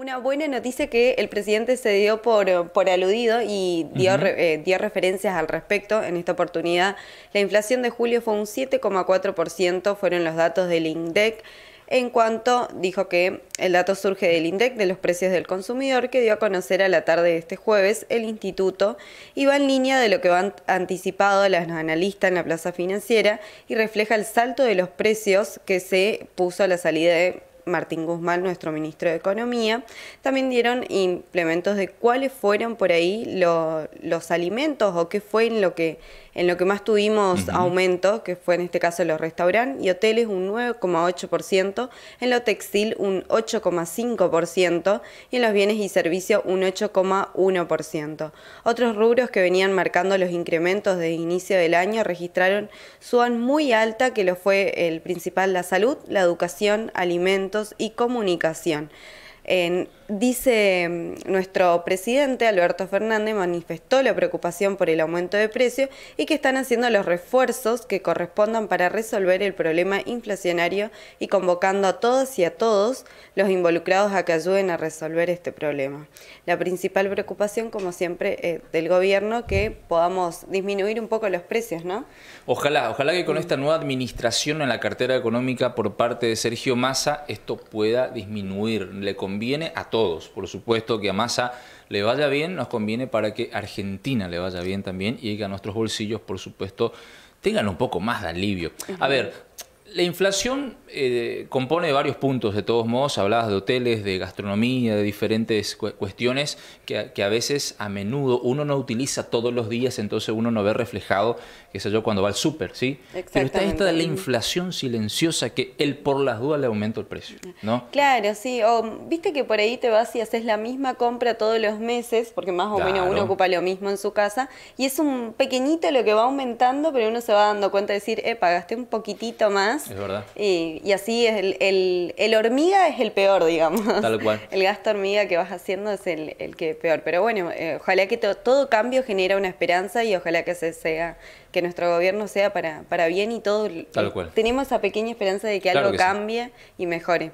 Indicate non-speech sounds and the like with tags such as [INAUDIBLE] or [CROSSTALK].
Una buena noticia que el presidente se dio por, por aludido y dio, eh, referencias al respecto en esta oportunidad. La inflación de julio fue un 7,4%, fueron los datos del INDEC. En cuanto dijo que el dato surge del INDEC de los precios del consumidor que dio a conocer a la tarde de este jueves el instituto y va en línea de lo que han anticipado los analistas en la plaza financiera y refleja el salto de los precios que se puso a la salida de Martín Guzmán, nuestro ministro de Economía, también dieron implementos de cuáles fueron por ahí los alimentos o qué fue en lo que en lo que más tuvimos aumento, que fue en este caso los restaurantes y hoteles un 9,8%, en lo textil un 8,5% y en los bienes y servicios un 8,1%. Otros rubros que venían marcando los incrementos desde inicio del año registraron suan muy alta que lo fue el principal la salud, la educación, alimentos y comunicación dice mm, nuestro presidente Alberto Fernández manifestó la preocupación por el aumento de precios y que están haciendo los refuerzos que correspondan para resolver el problema inflacionario y convocando a todos y a todos los involucrados a que ayuden a resolver este problema. La principal preocupación, como siempre, eh, del gobierno que podamos disminuir un poco los precios, ¿no? Ojalá, ojalá que con esta nueva administración en la cartera económica por parte de Sergio Massa esto pueda disminuir conviene a todos. Por supuesto que a Massa le vaya bien, nos conviene para que Argentina le vaya bien también y que a nuestros bolsillos, por supuesto, tengan un poco más de alivio. A ver, la inflación eh, compone de varios puntos, de todos modos, hablabas de hoteles, de gastronomía, de diferentes cuestiones que, a veces, a menudo, uno no utiliza todos los días, entonces uno no ve reflejado, qué sé yo, cuando va al súper, ¿sí? Pero está esta de la inflación silenciosa que él por las dudas le aumenta el precio, ¿no? Claro, sí, o viste que por ahí te vas y haces la misma compra todos los meses, porque más o menos uno ocupa lo mismo en su casa, y es un pequeñito lo que va aumentando, pero uno se va dando cuenta de decir, eh, pagaste un poquitito más es verdad. Y, así es el, hormiga es el peor, digamos. Tal cual. [LAUGHS] El gasto hormiga que vas haciendo es el, el que peor. Pero bueno, eh, ojalá que todo cambio genera una esperanza y ojalá que se sea que nuestro gobierno sea para, bien y todo. Tal cual. Tenemos esa pequeña esperanza de que algo cambie y mejore.